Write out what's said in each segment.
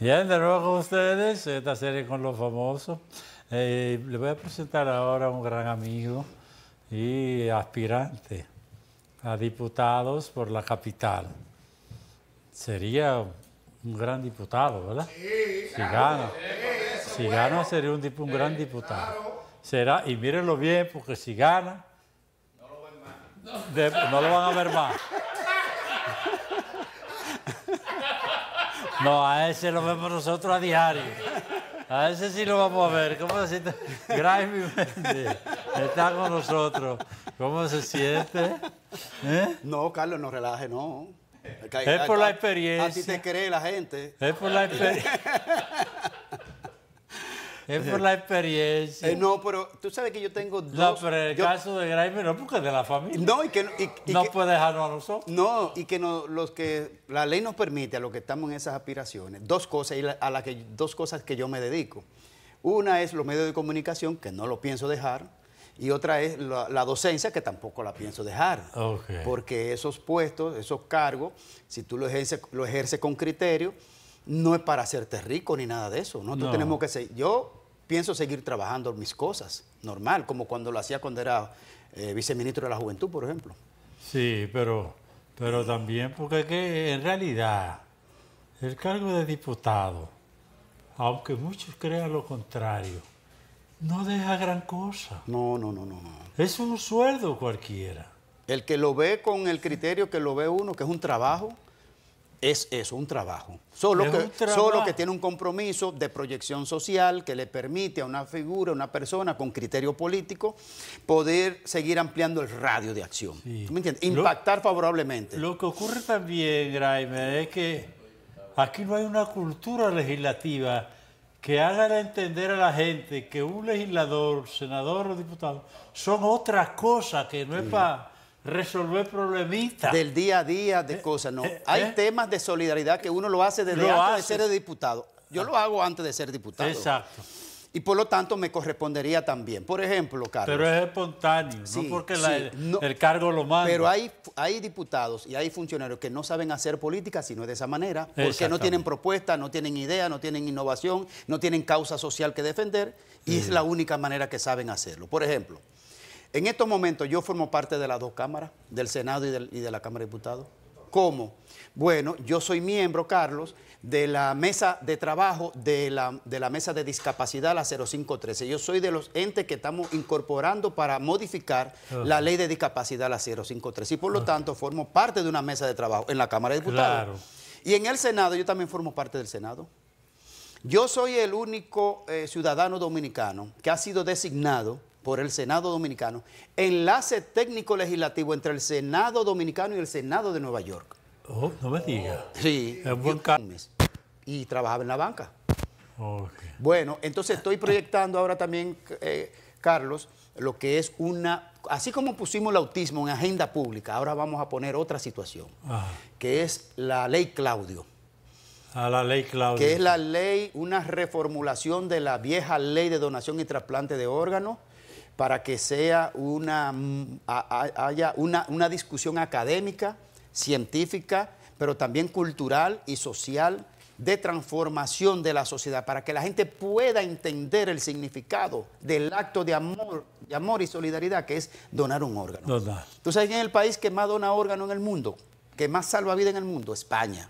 Bien, de nuevo con ustedes, esta serie con los famosos. Eh, le voy a presentar ahora a un gran amigo y aspirante a diputados por la capital. Sería un gran diputado, ¿verdad? Sí, si gana. si gana sería un, gran diputado. Será, y mírenlo bien, porque si gana, no lo, ver más. no lo van a ver más. No, a ese lo vemos nosotros a diario. A ese sí lo vamos a ver. ¿Cómo se siente? mente. está con nosotros. ¿Cómo se siente? ¿Eh? No, Carlos, no relaje, no. Es por la experiencia. A ti te cree la gente. Es por la experiencia. Es por la experiencia. Eh, no, pero tú sabes que yo tengo dos. No, pero el caso de Graeme no, porque es de la familia. No, y que. no puede dejarnos a nosotros. No, y que no, los que. La ley nos permite a los que estamos en esas aspiraciones, dos cosas, a las que dos cosas que yo me dedico. Una es los medios de comunicación, que no lo pienso dejar, y otra es la, docencia, que tampoco la pienso dejar. Porque esos puestos, esos cargos, si tú lo ejerces, lo ejerce con criterio, no es para hacerte rico ni nada de eso. Nosotros tenemos que ser. Yo pienso seguir trabajando mis cosas, normal, como cuando lo hacía cuando era eh, viceministro de la Juventud, por ejemplo. Sí, pero, pero también porque que en realidad el cargo de diputado, aunque muchos crean lo contrario, no deja gran cosa. No, no, no, no. Es un sueldo cualquiera. El que lo ve con el criterio que lo ve uno, que es un trabajo, es eso, un trabajo. Solo que, solo que tiene un compromiso de proyección social que le permite a una figura, a una persona con criterio político, poder seguir ampliando el radio de acción. ¿Me entiendes? Impactar favorablemente. Lo que ocurre también, Graeme, es que aquí no hay una cultura legislativa que haga entender a la gente que un legislador, senador o diputado son otras cosas que no es para resolver problemitas. Del día a día, de eh, cosas, no. Eh, eh. Hay temas de solidaridad que uno lo hace desde antes de ser diputado. Yo lo hago antes de ser diputado. Exacto. Y por lo tanto me correspondería también. Por ejemplo, Carlos. Pero es espontáneo, no porque el cargo lo manda. Pero hay, hay diputados y hay funcionarios que no saben hacer política si no es de esa manera, porque no tienen propuesta, no tienen idea, no tienen innovación, no tienen causa social que defender y es la única manera que saben hacerlo. Por ejemplo, en estos momentos yo formo parte de las dos cámaras, del Senado y, de la Cámara de Diputados. ¿Cómo? Bueno, yo soy miembro, Carlos, de la mesa de trabajo de la, mesa de discapacidad, la 0513. Yo soy de los entes que estamos incorporando para modificar ah. la ley de discapacidad, la 0513. Y por lo ah. tanto, formo parte de una mesa de trabajo en la Cámara de Diputados. Y en el Senado, yo también formo parte del Senado. Yo soy el único eh, ciudadano dominicano que ha sido designado por el Senado Dominicano, enlace técnico legislativo entre el Senado Dominicano y el Senado de Nueva York. Oh, no me diga Sí. Es y trabajaba en la banca. Okay. Bueno, entonces estoy proyectando ahora también, eh, Carlos, lo que es una, así como pusimos el autismo en agenda pública, ahora vamos a poner otra situación, ah. que es la ley Claudio. A la ley Claudio. Que es la ley, una reformulación de la vieja ley de donación y trasplante de órganos para que sea una, mm, haya una, discusión académica, científica, pero también cultural y social de transformación de la sociedad, para que la gente pueda entender el significado del acto de amor, amor y solidaridad que es donar un órgano. Donar. Tú sabes quién es el país que más dona órgano en el mundo, que más salva vida en el mundo, España.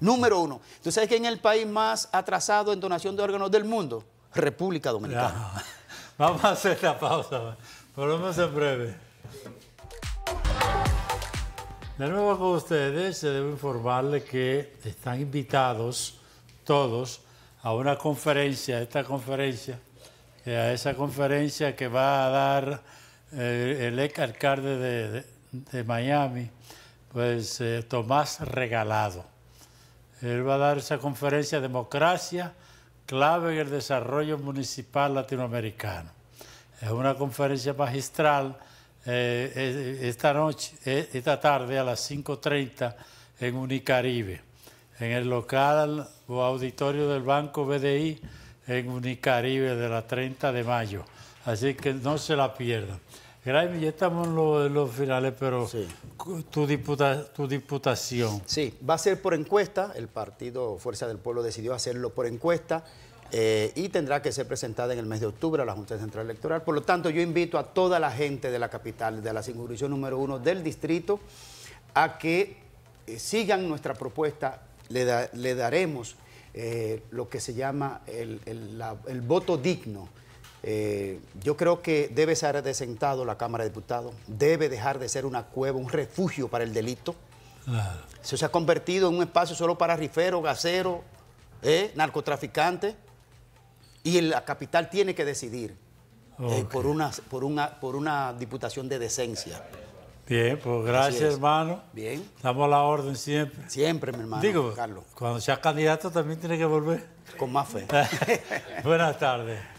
Número uno. ¿Tú sabes quién es el país más atrasado en donación de órganos del mundo? República Dominicana. Vamos a hacer la pausa. Volvemos en breve. De nuevo con ustedes, se debo informarle que están invitados todos a una conferencia, esta conferencia, eh, a esa conferencia que va a dar eh, el ex alcalde de, Miami, pues eh, Tomás Regalado. Él va a dar esa conferencia Democracia, clave en el desarrollo municipal latinoamericano. Es una conferencia magistral eh, eh, esta noche, eh, esta tarde a las 5.30 en Unicaribe, en el local o auditorio del Banco BDI en Unicaribe de la 30 de mayo. Así que no se la pierdan. Graeme, ya estamos en los, finales, pero tu diputación. Sí, va a ser por encuesta. El partido Fuerza del Pueblo decidió hacerlo por encuesta. Eh, y tendrá que ser presentada en el mes de octubre a la Junta Central Electoral. Por lo tanto, yo invito a toda la gente de la capital, de la circunscripción número uno del distrito, a que eh, sigan nuestra propuesta. Le, daremos eh, lo que se llama el, voto digno. yo creo que debe ser desentado la Cámara de Diputados, debe dejar de ser una cueva, un refugio para el delito. Se, ha convertido en un espacio solo para riferos, gaseros, narcotraficantes. Y la capital tiene que decidir eh, por, una, por, una, por una diputación de decencia. Bien, pues gracias, hermano. Bien. Damos la orden siempre. Siempre, mi hermano. Digo, Carlos. Cuando seas candidato también tiene que volver. Con más fe. Buenas tardes.